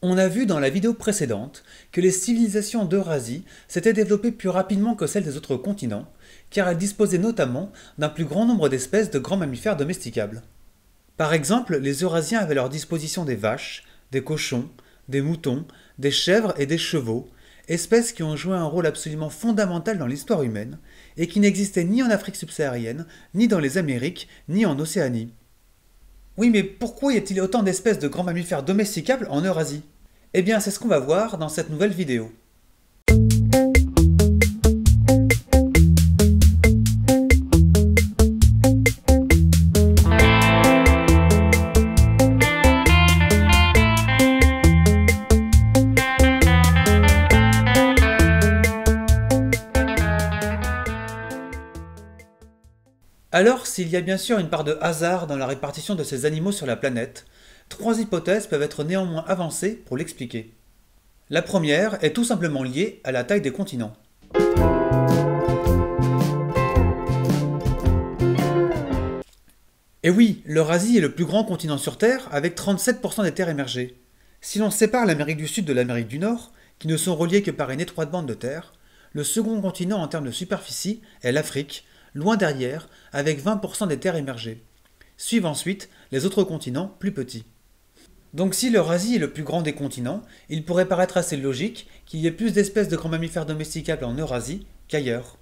On a vu dans la vidéo précédente que les civilisations d'Eurasie s'étaient développées plus rapidement que celles des autres continents, car elles disposaient notamment d'un plus grand nombre d'espèces de grands mammifères domesticables. Par exemple, les Eurasiens avaient à leur disposition des vaches, des cochons, des moutons, des chèvres et des chevaux, espèces qui ont joué un rôle absolument fondamental dans l'histoire humaine, et qui n'existaient ni en Afrique subsaharienne, ni dans les Amériques, ni en Océanie. Oui, mais pourquoi y a-t-il autant d'espèces de grands mammifères domesticables en Eurasie Eh bien, c'est ce qu'on va voir dans cette nouvelle vidéo. Alors, s'il y a bien sûr une part de hasard dans la répartition de ces animaux sur la planète, trois hypothèses peuvent être néanmoins avancées pour l'expliquer. La première est tout simplement liée à la taille des continents. Et oui, l'Eurasie est le plus grand continent sur Terre avec 37% des terres émergées. Si l'on sépare l'Amérique du Sud de l'Amérique du Nord, qui ne sont reliées que par une étroite bande de terre, le second continent en termes de superficie est l'Afrique loin derrière, avec 20% des terres émergées. Suivent ensuite les autres continents plus petits. Donc si l'Eurasie est le plus grand des continents, il pourrait paraître assez logique qu'il y ait plus d'espèces de grands mammifères domesticables en Eurasie qu'ailleurs.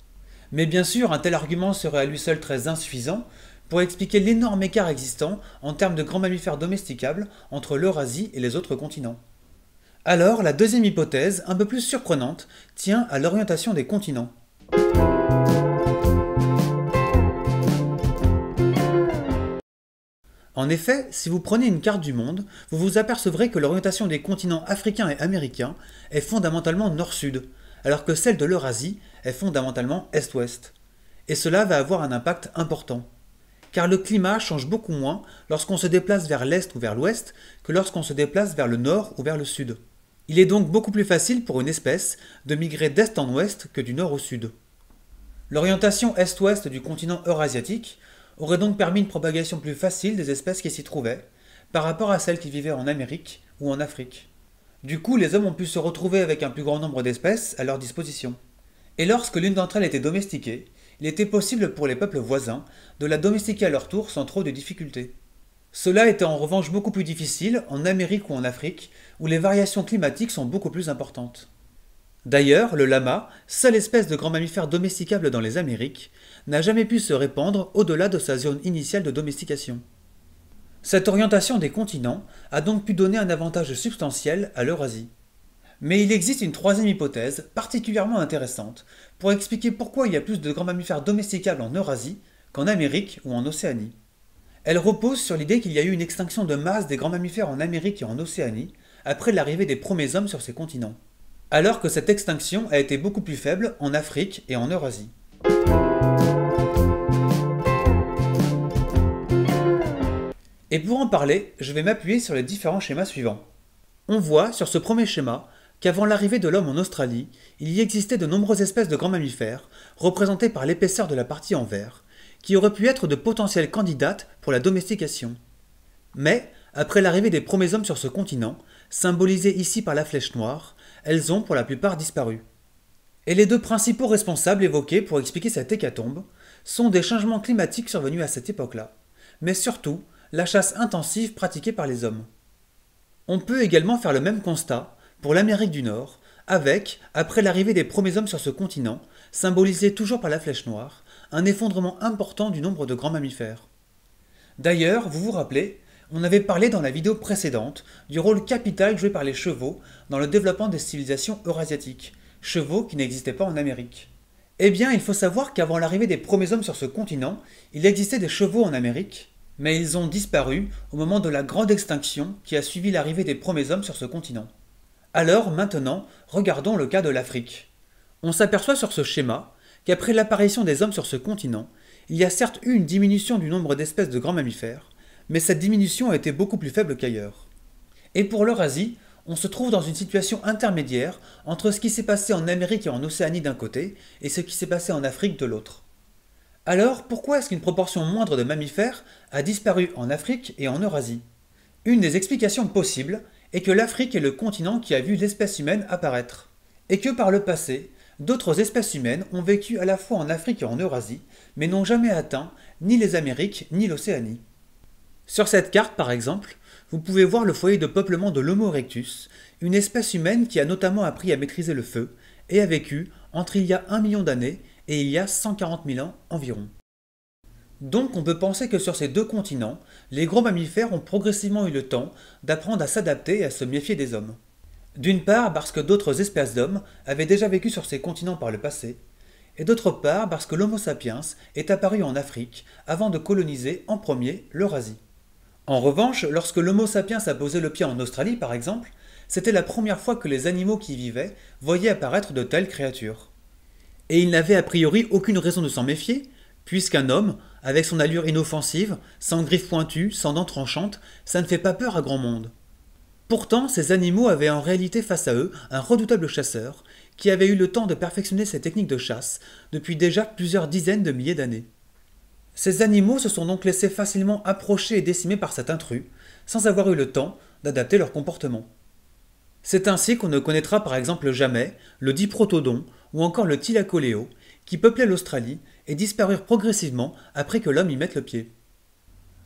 Mais bien sûr, un tel argument serait à lui seul très insuffisant pour expliquer l'énorme écart existant en termes de grands mammifères domesticables entre l'Eurasie et les autres continents. Alors, la deuxième hypothèse, un peu plus surprenante, tient à l'orientation des continents. En effet, si vous prenez une carte du monde, vous vous apercevrez que l'orientation des continents africains et américains est fondamentalement nord-sud, alors que celle de l'Eurasie est fondamentalement est-ouest. Et cela va avoir un impact important. Car le climat change beaucoup moins lorsqu'on se déplace vers l'est ou vers l'ouest que lorsqu'on se déplace vers le nord ou vers le sud. Il est donc beaucoup plus facile pour une espèce de migrer d'est en ouest que du nord au sud. L'orientation est-ouest du continent eurasiatique aurait donc permis une propagation plus facile des espèces qui s'y trouvaient, par rapport à celles qui vivaient en Amérique ou en Afrique. Du coup, les hommes ont pu se retrouver avec un plus grand nombre d'espèces à leur disposition. Et lorsque l'une d'entre elles était domestiquée, il était possible pour les peuples voisins de la domestiquer à leur tour sans trop de difficultés. Cela était en revanche beaucoup plus difficile en Amérique ou en Afrique, où les variations climatiques sont beaucoup plus importantes. D'ailleurs, le lama, seule espèce de grand mammifère domesticable dans les Amériques, n'a jamais pu se répandre au-delà de sa zone initiale de domestication. Cette orientation des continents a donc pu donner un avantage substantiel à l'Eurasie. Mais il existe une troisième hypothèse particulièrement intéressante pour expliquer pourquoi il y a plus de grands mammifères domesticables en Eurasie qu'en Amérique ou en Océanie. Elle repose sur l'idée qu'il y a eu une extinction de masse des grands mammifères en Amérique et en Océanie après l'arrivée des premiers hommes sur ces continents alors que cette extinction a été beaucoup plus faible en Afrique et en Eurasie. Et pour en parler, je vais m'appuyer sur les différents schémas suivants. On voit sur ce premier schéma qu'avant l'arrivée de l'homme en Australie, il y existait de nombreuses espèces de grands mammifères, représentées par l'épaisseur de la partie en vert, qui auraient pu être de potentielles candidates pour la domestication. Mais après l'arrivée des premiers hommes sur ce continent, symbolisés ici par la flèche noire, elles ont pour la plupart disparu. Et les deux principaux responsables évoqués pour expliquer cette hécatombe sont des changements climatiques survenus à cette époque-là, mais surtout la chasse intensive pratiquée par les hommes. On peut également faire le même constat pour l'Amérique du Nord, avec, après l'arrivée des premiers hommes sur ce continent, symbolisé toujours par la flèche noire, un effondrement important du nombre de grands mammifères. D'ailleurs, vous vous rappelez, on avait parlé dans la vidéo précédente du rôle capital joué par les chevaux dans le développement des civilisations eurasiatiques, chevaux qui n'existaient pas en Amérique. Eh bien, il faut savoir qu'avant l'arrivée des premiers hommes sur ce continent, il existait des chevaux en Amérique, mais ils ont disparu au moment de la grande extinction qui a suivi l'arrivée des premiers hommes sur ce continent. Alors maintenant, regardons le cas de l'Afrique. On s'aperçoit sur ce schéma qu'après l'apparition des hommes sur ce continent, il y a certes eu une diminution du nombre d'espèces de grands mammifères, mais cette diminution a été beaucoup plus faible qu'ailleurs. Et pour l'Eurasie, on se trouve dans une situation intermédiaire entre ce qui s'est passé en Amérique et en Océanie d'un côté et ce qui s'est passé en Afrique de l'autre. Alors pourquoi est-ce qu'une proportion moindre de mammifères a disparu en Afrique et en Eurasie Une des explications possibles est que l'Afrique est le continent qui a vu l'espèce humaine apparaître, et que par le passé, d'autres espèces humaines ont vécu à la fois en Afrique et en Eurasie, mais n'ont jamais atteint ni les Amériques ni l'Océanie. Sur cette carte, par exemple, vous pouvez voir le foyer de peuplement de l'Homo erectus, une espèce humaine qui a notamment appris à maîtriser le feu et a vécu entre il y a un million d'années et il y a 140 000 ans environ. Donc on peut penser que sur ces deux continents, les gros mammifères ont progressivement eu le temps d'apprendre à s'adapter et à se méfier des hommes. D'une part parce que d'autres espèces d'hommes avaient déjà vécu sur ces continents par le passé, et d'autre part parce que l'Homo sapiens est apparu en Afrique avant de coloniser en premier l'Eurasie. En revanche, lorsque l'Homo sapiens a posé le pied en Australie, par exemple, c'était la première fois que les animaux qui y vivaient voyaient apparaître de telles créatures. Et ils n'avaient a priori aucune raison de s'en méfier, puisqu'un homme, avec son allure inoffensive, sans griffes pointues, sans dents tranchantes, ça ne fait pas peur à grand monde. Pourtant, ces animaux avaient en réalité face à eux un redoutable chasseur, qui avait eu le temps de perfectionner ses techniques de chasse depuis déjà plusieurs dizaines de milliers d'années. Ces animaux se sont donc laissés facilement approcher et décimer par cet intrus, sans avoir eu le temps d'adapter leur comportement. C'est ainsi qu'on ne connaîtra par exemple jamais le diprotodon ou encore le tilacoléo, qui peuplaient l'Australie et disparurent progressivement après que l'homme y mette le pied.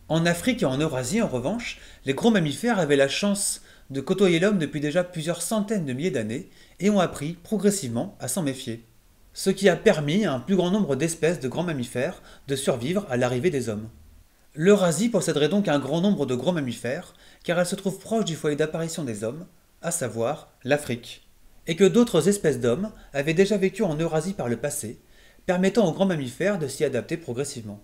En Afrique et en Eurasie, en revanche, les gros mammifères avaient la chance de côtoyer l'homme depuis déjà plusieurs centaines de milliers d'années et ont appris progressivement à s'en méfier ce qui a permis à un plus grand nombre d'espèces de grands mammifères de survivre à l'arrivée des hommes. L'Eurasie posséderait donc un grand nombre de grands mammifères, car elle se trouve proche du foyer d'apparition des hommes, à savoir l'Afrique, et que d'autres espèces d'hommes avaient déjà vécu en Eurasie par le passé, permettant aux grands mammifères de s'y adapter progressivement.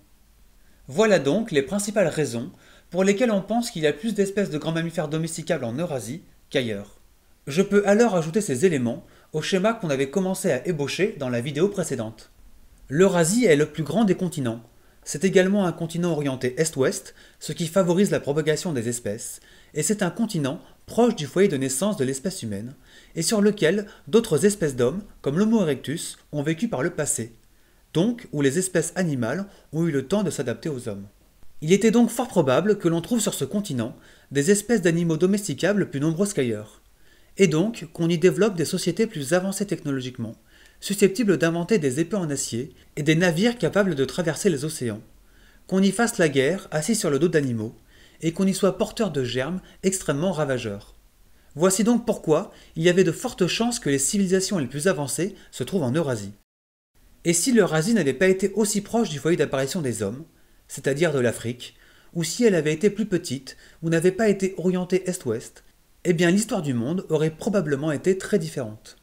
Voilà donc les principales raisons pour lesquelles on pense qu'il y a plus d'espèces de grands mammifères domesticables en Eurasie qu'ailleurs. Je peux alors ajouter ces éléments au schéma qu'on avait commencé à ébaucher dans la vidéo précédente. L'Eurasie est le plus grand des continents. C'est également un continent orienté est-ouest, ce qui favorise la propagation des espèces, et c'est un continent proche du foyer de naissance de l'espèce humaine, et sur lequel d'autres espèces d'hommes, comme l'Homo erectus, ont vécu par le passé, donc où les espèces animales ont eu le temps de s'adapter aux hommes. Il était donc fort probable que l'on trouve sur ce continent des espèces d'animaux domesticables plus nombreuses qu'ailleurs et donc qu'on y développe des sociétés plus avancées technologiquement, susceptibles d'inventer des épées en acier et des navires capables de traverser les océans, qu'on y fasse la guerre assis sur le dos d'animaux, et qu'on y soit porteur de germes extrêmement ravageurs. Voici donc pourquoi il y avait de fortes chances que les civilisations les plus avancées se trouvent en Eurasie. Et si l'Eurasie n'avait pas été aussi proche du foyer d'apparition des hommes, c'est-à-dire de l'Afrique, ou si elle avait été plus petite, ou n'avait pas été orientée est-ouest, eh bien l'histoire du monde aurait probablement été très différente.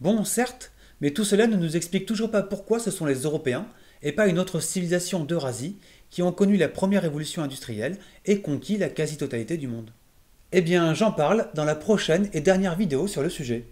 Bon, certes, mais tout cela ne nous explique toujours pas pourquoi ce sont les Européens, et pas une autre civilisation d'Eurasie, qui ont connu la première révolution industrielle et conquis la quasi-totalité du monde. Eh bien, j'en parle dans la prochaine et dernière vidéo sur le sujet.